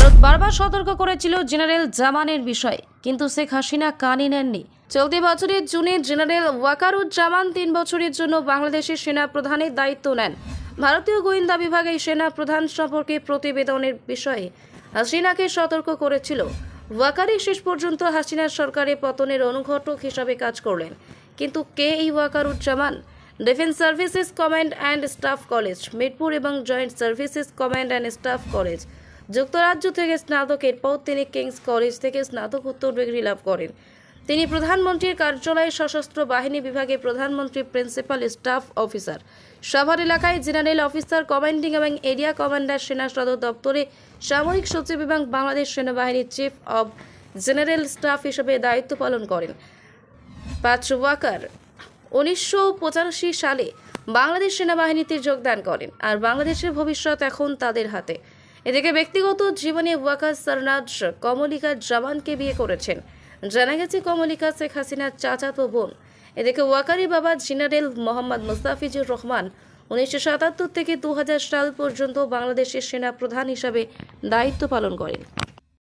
ভারত বারবার সতর্ক করেছিল জেনারেল জামানের বিষয়ে কিন্তু শেখ হাসিনা কানই নেননি চলতি বছরের জুনে জেনারেল ওয়াকারুজ্জামান তিন বছরের জন্য বাংলাদেশের সেনা প্রধানের দায়িত্ব নেন ভারতীয় গোয়েন্দা বিভাগ এই সেনা প্রধান সম্পর্কে প্রতিবেদনের বিষয়ে হাসিনাকে সতর্ক করেছিল ওয়াকারি শেষ পর্যন্ত হাসিনার সরকারের পতনের অনুঘটক হিসাবে কাজ করলেন কিন্তু কে এই Waker-uz-Zaman defence services command and staff college Mirpur এবং joint services command and staff college যুক্তরাজ্য থেকে স্নাতকের পর তিনি কিংস কলেজ থেকে স্নাতকোত্তর ডিগ্রি লাভ করেন তিনি প্রধানমন্ত্রীর কার্যালয়ে সশস্ত্র বাহিনী বিভাগে প্রধানমন্ত্রী প্রিন্সিপাল স্টাফ অফিসার সভার এলাকায় জেনারেল অফিসার কমান্ডিং এবং এরিয়া কমান্ডার সেনা সদর দপ্তরে সামরিক সচিব এবং বাংলাদেশ সেনাবাহিনীর চিফ অব জেনারেল স্টাফ হিসেবে দায়িত্ব পালন করেন পাঁচ ওয়াকার উনিশশো সালে বাংলাদেশ সেনাবাহিনীতে যোগদান করেন আর বাংলাদেশের ভবিষ্যৎ এখন তাদের হাতে এদিকে ব্যক্তিগত জীবনে ওয়াকাস সরনাজ কমলিকা জাবানকে বিয়ে করেছেন জানা গেছে কমলিকা শেখ হাসিনার চাচাতো বোন এদিকে ওয়াকারি বাবা জিনারেল মোহাম্মদ মুস্তাফিজুর রহমান উনিশশো সাতাত্তর থেকে দু সাল পর্যন্ত বাংলাদেশের সেনা প্রধান হিসাবে দায়িত্ব পালন করেন